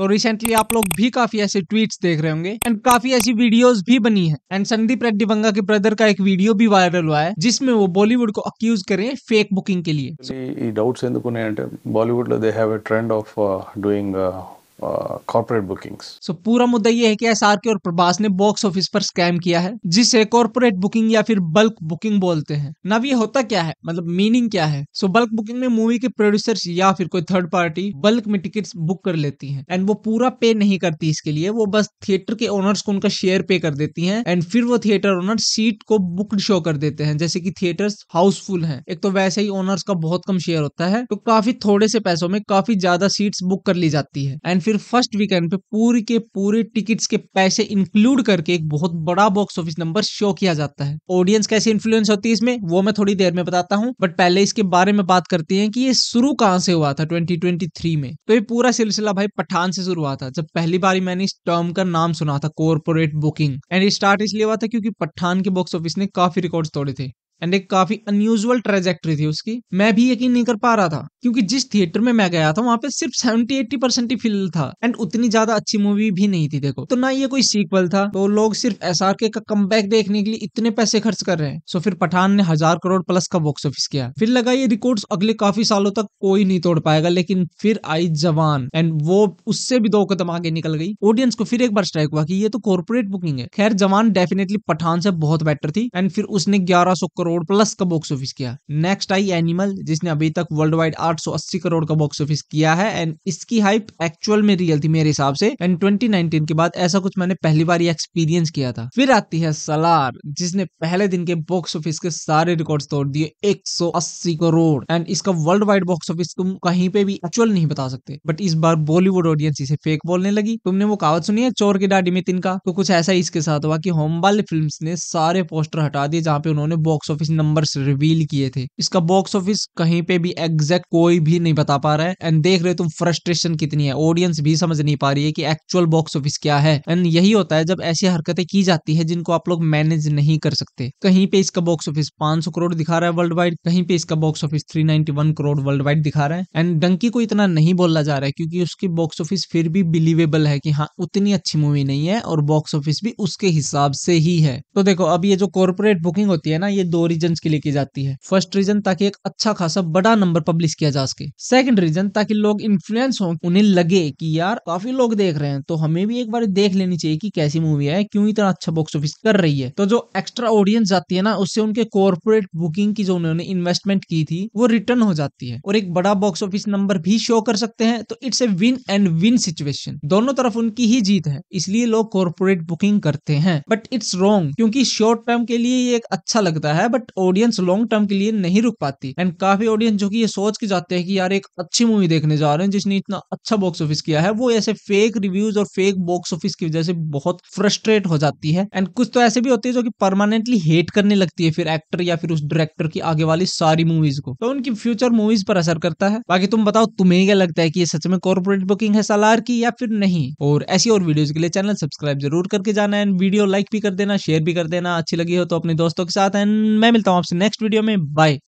तो रिसेंटली आप लोग भी काफी ऐसे ट्वीट्स देख रहे होंगे एंड काफी ऐसी वीडियोस भी बनी है एंड संदीप रेड्डी बंगा के ब्रदर का एक वीडियो भी वायरल हुआ है जिसमें वो बॉलीवुड को अक्यूज करें फेक बुकिंग के लिए ఈ డౌట్స్ ఎందుకున్నాయంటే कॉर्पोरेट बुकिंग्स सो पूरा मुद्दा ये है कि एसआरके और प्रभास ने बॉक्स ऑफिस पर स्कैम किया है जिसे कॉर्पोरेट बुकिंग या फिर बल्क बुकिंग बोलते हैं नव ये होता क्या है मतलब मीनिंग क्या है सो बल्क बुकिंग में मूवी के प्रोड्यूसर्स या फिर कोई थर्ड पार्टी बल्क में टिकट बुक कर लेती है एंड वो पूरा पे नहीं करती इसके लिए वो बस थिएटर के ओनर्स को उनका शेयर पे कर देती है एंड फिर वो थिएटर ओनर सीट को बुकड शो कर देते हैं जैसे की थिएटर हाउसफुल है एक तो वैसे ही ओनर्स का बहुत कम शेयर होता है तो काफी थोड़े से पैसों में काफी ज्यादा सीट बुक कर ली जाती है एंड फिर फर्स्ट वीकेंड पे पूरी के पूरे टिकट्स के पैसे इंक्लूड करके एक बहुत बड़ा बॉक्स ऑफिस नंबर शो किया जाता है ऑडियंस कैसे इन्फ्लुएंस होती है इसमें वो मैं थोड़ी देर में बताता हूँ बट पहले इसके बारे में बात करते हैं कि ये शुरू कहाँ से हुआ था ट्वेंटी में तो ये पूरा सिलसिला भाई पठान से शुरू हुआ था जब पहली बार मैंने इस टर्म का नाम सुना था कॉर्पोरेट बुकिंग एंड स्टार्ट इसलिए हुआ था क्योंकि पठान के बॉक्स ऑफिस ने काफी रिकॉर्ड तोड़े थे एंड एक काफी अनयूजल ट्रेजेक्ट्री थी उसकी मैं भी यकीन नहीं कर पा रहा था क्योंकि जिस थिएटर में मैं गया था वहां पे सिर्फ सेवेंटी एट्टी परसेंट ही फिल था एंड उतनी ज्यादा अच्छी मूवी भी नहीं थी देखो तो ना ये कोई सीक्वल था तो लोग सिर्फ एस के कम देखने के लिए इतने पैसे खर्च कर रहे हैं सो फिर पठान ने हजार करोड़ प्लस का बॉक्स ऑफिस किया फिर लगा ये रिकॉर्ड अगले काफी सालों तक कोई नहीं तोड़ पाएगा लेकिन फिर आई जवान एंड वो उससे भी दो कदम आगे निकल गई ऑडियंस को फिर एक बार स्ट्राइक हुआ कि ये तो कॉर्पोरेट बुकिंग है खैर जवान डेफिनेटली पठान से बहुत बेटर थी एंड फिर उसने ग्यारह करोड़ करोड़ प्लस का बॉक्स ऑफिस किया नेक्स्ट आई एनिमल जिसने अभी तक वर्ल्ड वाइड 880 करोड़ का बॉक्स ऑफिस किया है एंड इसकी हाइप एक्चुअल में रियल थी मेरे हिसाब से एंड 2019 के बाद ऐसा कुछ मैंने पहली बार एक्सपीरियंस किया था फिर आती है सलार जिसने पहले दिन के बॉक्स ऑफिस के सारे रिकॉर्ड तोड़ दिए एक करोड़ एंड इसका वर्ल्ड वाइड बॉक्स ऑफिस तुम कहीं पे भी एक्चुअल नहीं बता सकते बट इस बार बॉलीवुड ऑडियंस इसे फेक बोलने लगी तुमने वो कहावत सुनी है चोर की डाडी में तिनका तो कुछ ऐसा ही इसके साथ हुआ कि होमबाल फिल्म ने सारे पोस्टर हटा दिए जहाँ पे उन्होंने बॉक्स ऑफिस नंबर रिवील किए थे इसका बॉक्स ऑफिस कहीं पे भी एग्जैक्ट कोई भी नहीं बता पा रहा है एंड देख रहे हो तुम फ्रस्ट्रेशन कितनी है ऑडियंस भी समझ नहीं पा रही है कि एक्चुअल बॉक्स ऑफिस क्या है एंड यही होता है जब ऐसी हरकतें की जाती है जिनको आप लोग मैनेज नहीं कर सकते कहीं पे इसका बॉक्स ऑफिस पांच करोड़ दिखा रहा है वर्ल्ड वाइड कहीं पे इसका box office three crore worldwide दिखा रहा है एंड डंकी को इतना नहीं बोला जा रहा है क्योंकि उसकी बॉक्स ऑफिस फिर भी बिलीवेबल है कि हाँ उतनी अच्छी मूवी नहीं है और बॉक्स ऑफिस भी उसके हिसाब से ही है तो देखो अब ये जो कॉर्पोरेट बुकिंग होती है ना ये दो रीजन के लिए की जाती है फर्स्ट रीजन ताकि एक अच्छा खासा बड़ा नंबर पब्लिश किया जा सके सेकंड रीजन ताकि लोग इन्फ्लुएंस हो उन्हें लगे कि यार काफी लोग देख रहे हैं तो हमें भी एक बार देख लेनी चाहिए कि कैसी मूवी है क्यों इतना अच्छा बॉक्स ऑफिस कर रही है तो जो एक्स्ट्रा ऑडियंस जाती है ना उससे उनके कॉर्पोरेट बुकिंग की जो उन्होंने इन्वेस्टमेंट की थी वो रिटर्न हो जाती है और एक बड़ा बॉक्स ऑफिस नंबर भी शो कर सकते हैं तो it's a win and win situation दोनों तरफ उनकी ही जीत है इसलिए लोग कॉर्पोरेट बुकिंग करते हैं बट इट्स रॉन्ग क्योंकि शॉर्ट टर्म के लिए ये एक अच्छा लगता है बट ऑडियंस लॉन्ग टर्म के लिए नहीं रुक पाती एंड काफी ऑडियंस जो कि ये सोच के जाते हैं कि यार एक अच्छी मूवी देखने जा रहे हैं जिसने इतना अच्छा बॉक्स ऑफिस किया है वो ऐसे फेक रिव्यूज और फेक बॉक्स ऑफिस की वजह से बहुत फ्रस्ट्रेट हो जाती है एंड कुछ तो ऐसे भी होते हैं जो कि परमानेंटली हेट करने लगती है फिर एक्टर या फिर उस डायरेक्टर की आगे वाली सारी मूवीज को तो उनकी फ्यूचर मूवीज पर असर करता है बाकी तुम बताओ तुम्हें क्या लगता है कि ये सच में कॉर्पोरेट बुकिंग है सलार की या फिर नहीं और ऐसी और वीडियोज के लिए चैनल सब्सक्राइब जरूर करके जाना एंड वीडियो लाइक भी कर देना शेयर भी कर देना अच्छी लगी हो तो अपने दोस्तों के साथ एंड मैं मिलता हूँ आपसे नेक्स्ट वीडियो में बाय